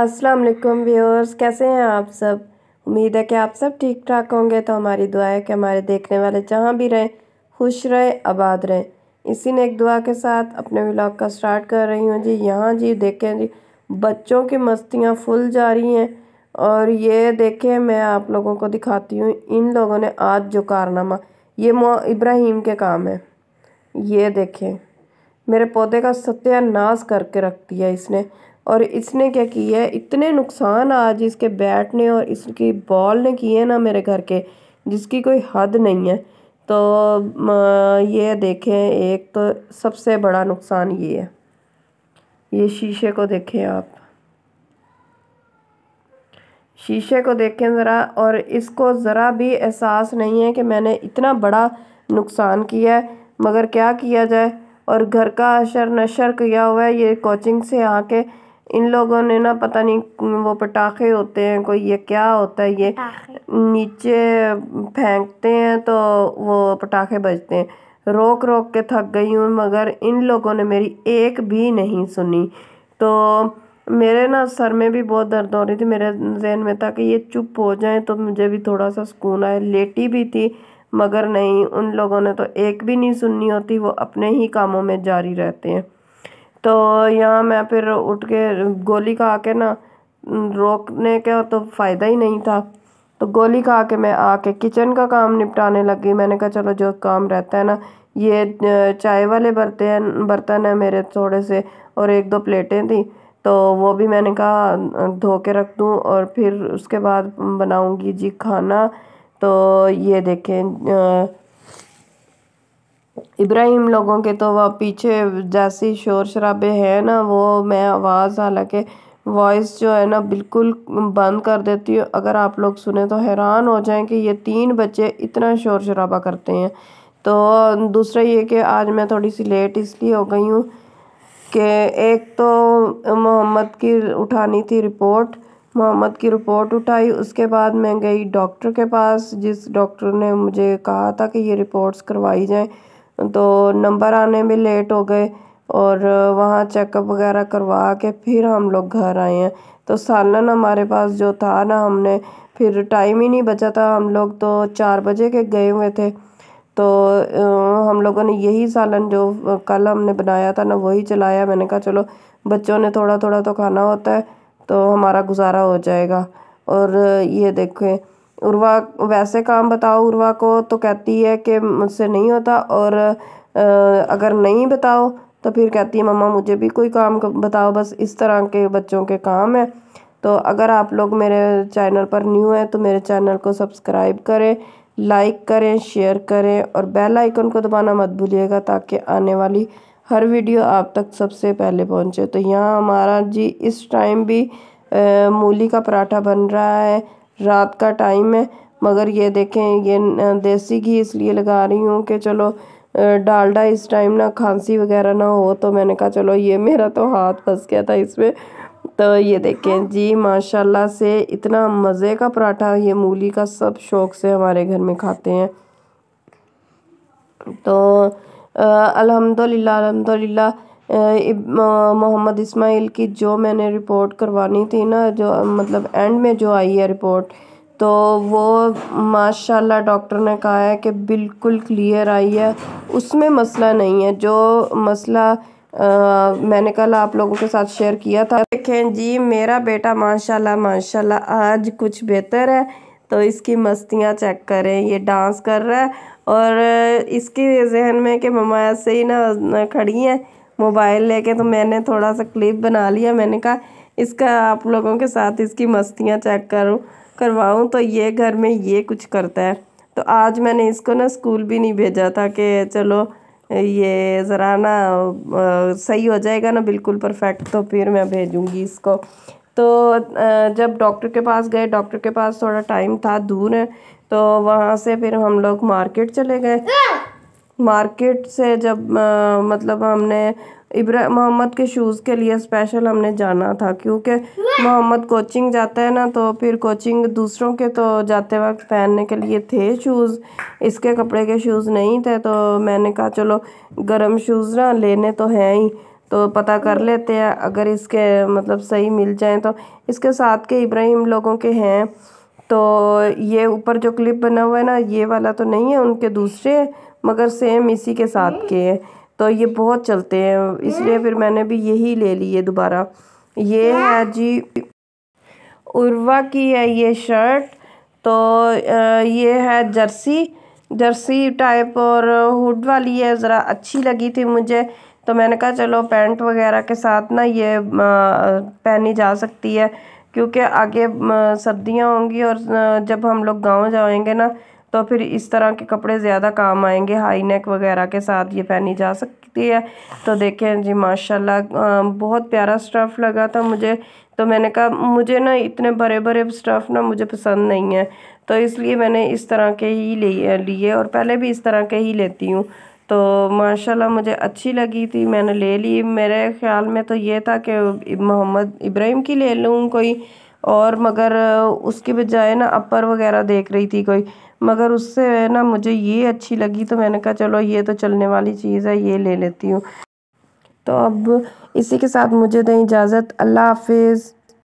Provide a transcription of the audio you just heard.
अस्सलाम वालेकुम व्यूअर्स कैसे हैं आप सब उम्मीद है कि आप सब ठीक ठाक होंगे तो हमारी दुआ है कि हमारे देखने वाले जहाँ भी रहें खुश रहें आबाद रहें इसी ने एक दुआ के साथ अपने व्लॉग का स्टार्ट कर रही हूँ जी यहाँ जी देखें जी बच्चों की मस्तियाँ फुल जा रही हैं और ये देखें मैं आप लोगों को दिखाती हूँ इन लोगों ने आज जो कारनामा ये इब्राहिम के काम है ये देखें मेरे पौधे का सत्यानाश करके रख दिया इसने और इसने क्या किया है इतने नुकसान आज इसके बैट ने और इसकी बॉल ने किए ना मेरे घर के जिसकी कोई हद नहीं है तो ये देखें एक तो सबसे बड़ा नुकसान ये है ये शीशे को देखें आप शीशे को देखें ज़रा और इसको ज़रा भी एहसास नहीं है कि मैंने इतना बड़ा नुकसान किया है मगर क्या किया जाए और घर का अशर नशर किया हुआ है ये कोचिंग से आके इन लोगों ने ना पता नहीं वो पटाखे होते हैं कोई ये क्या होता है ये नीचे फेंकते हैं तो वो पटाखे बजते हैं रोक रोक के थक गई हूँ मगर इन लोगों ने मेरी एक भी नहीं सुनी तो मेरे ना सर में भी बहुत दर्द हो रही थी मेरे जहन में था कि ये चुप हो जाए तो मुझे भी थोड़ा सा सुकून आए लेटी भी थी मगर नहीं उन लोगों ने तो एक भी नहीं सुननी होती वो अपने ही कामों में जारी रहते हैं तो यहाँ मैं फिर उठ के गोली खा के ना रोकने का तो फ़ायदा ही नहीं था तो गोली खा के मैं आके किचन का काम निपटाने लगी मैंने कहा चलो जो काम रहता है ना ये चाय वाले बर्तन बर्तन है मेरे थोड़े से और एक दो प्लेटें थी तो वो भी मैंने कहा धो के रख दूँ और फिर उसके बाद बनाऊँगी जी खाना तो ये देखें इब्राहिम लोगों के तो वह पीछे जैसी शोर शराबे है ना वो मैं आवाज़ हालांकि वॉइस जो है ना बिल्कुल बंद कर देती हूँ अगर आप लोग सुने तो हैरान हो जाएं कि ये तीन बच्चे इतना शोर शराबा करते हैं तो दूसरा ये कि आज मैं थोड़ी सी लेट इसलिए हो गई हूँ कि एक तो मोहम्मद की उठानी थी रिपोर्ट मोहम्मद की रिपोर्ट उठाई उसके बाद मैं गई डॉक्टर के पास जिस डॉक्टर ने मुझे कहा था कि ये रिपोर्ट्स करवाई जाएँ तो नंबर आने में लेट हो गए और वहाँ चेकअप वगैरह करवा के फिर हम लोग घर आए हैं तो सालन हमारे पास जो था ना हमने फिर टाइम ही नहीं बचा था हम लोग तो चार बजे के गए हुए थे तो हम लोगों ने यही सालन जो कल हमने बनाया था ना वही चलाया मैंने कहा चलो बच्चों ने थोड़ा थोड़ा तो खाना होता है तो हमारा गुजारा हो जाएगा और ये देखें उर्वा वैसे काम बताओ उर्वा को तो कहती है कि मुझसे नहीं होता और अगर नहीं बताओ तो फिर कहती है मम्मा मुझे भी कोई काम बताओ बस इस तरह के बच्चों के काम है तो अगर आप लोग मेरे चैनल पर न्यू हैं तो मेरे चैनल को सब्सक्राइब करें लाइक करें शेयर करें और बेल आइकन को दबाना मत भूलिएगा ताकि आने वाली हर वीडियो आप तक सबसे पहले पहुंचे तो यहाँ हमारा जी इस टाइम भी मूली का पराठा बन रहा है रात का टाइम है मगर ये देखें ये देसी घी इसलिए लगा रही हूँ कि चलो डालडा इस टाइम ना खांसी वगैरह ना हो तो मैंने कहा चलो ये मेरा तो हाथ फंस गया था इसमें तो ये देखें हाँ। जी माशाल्लाह से इतना मज़े का पराठा ये मूली का सब शौक़ से हमारे घर में खाते हैं तो अल्हम्दुलिल्लाह अल्हम्दुलिल्लाह मोहम्मद इस्माइल की जो मैंने रिपोर्ट करवानी थी ना जो मतलब एंड में जो आई है रिपोर्ट तो वो माशाल्लाह डॉक्टर ने कहा है कि बिल्कुल क्लियर आई है उसमें मसला नहीं है जो मसला आ, मैंने कल आप लोगों के साथ शेयर किया था देखें जी मेरा बेटा माशाल्लाह माशाल्लाह आज कुछ बेहतर है तो इसकी मस्तियाँ चेक करें ये डांस कर रहा है और इसके जहन में कि ममा ऐसे ही ना खड़ी हैं मोबाइल लेके तो मैंने थोड़ा सा क्लिप बना लिया मैंने कहा इसका आप लोगों के साथ इसकी मस्तियाँ चेक करूँ करवाऊँ तो ये घर में ये कुछ करता है तो आज मैंने इसको ना स्कूल भी नहीं भेजा था कि चलो ये ज़रा ना सही हो जाएगा ना बिल्कुल परफेक्ट तो फिर मैं भेजूँगी इसको तो जब डॉक्टर के पास गए डॉक्टर के पास थोड़ा टाइम था दूर है तो वहाँ से फिर हम लोग मार्केट चले गए मार्केट से जब आ, मतलब हमने इब्रा मोहम्मद के शूज़ के लिए स्पेशल हमने जाना था क्योंकि मोहम्मद कोचिंग जाता है ना तो फिर कोचिंग दूसरों के तो जाते वक्त पहनने के लिए थे शूज़ इसके कपड़े के शूज़ नहीं थे तो मैंने कहा चलो गर्म शूज़ ना लेने तो हैं ही तो पता कर लेते हैं अगर इसके मतलब सही मिल जाएँ तो इसके साथ के इब्राहिम लोगों के हैं तो ये ऊपर जो क्लिप बना हुआ है ना ये वाला तो नहीं है उनके दूसरे मगर सेम इसी के साथ के हैं तो ये बहुत चलते हैं इसलिए फिर मैंने भी यही ले लिए दोबारा ये है जी उर्वा की है ये शर्ट तो ये है जर्सी जर्सी टाइप और हुड वाली है ज़रा अच्छी लगी थी मुझे तो मैंने कहा चलो पैंट वगैरह के साथ ना ये पहनी जा सकती है क्योंकि आगे सर्दियाँ होंगी और जब हम लोग गाँव जाएंगे ना तो फिर इस तरह के कपड़े ज़्यादा काम आएंगे हाई नेक वगैरह के साथ ये पहनी जा सकती है तो देखें जी माशाल्लाह बहुत प्यारा स्टफ़ लगा था मुझे तो मैंने कहा मुझे ना इतने बड़े बड़े स्टफ़ ना मुझे पसंद नहीं है तो इसलिए मैंने इस तरह के ही लिए लिए और पहले भी इस तरह के ही लेती हूँ तो माशाल्लाह मुझे अच्छी लगी थी मैंने ले ली मेरे ख्याल में तो ये था कि मोहम्मद इब्राहिम की ले लूँ कोई और मगर उसके बजाय ना अपर वगैरह देख रही थी कोई मगर उससे ना मुझे ये अच्छी लगी तो मैंने कहा चलो ये तो चलने वाली चीज़ है ये ले लेती हूँ तो अब इसी के साथ मुझे दें इजाज़त अल्लाह हाफिज़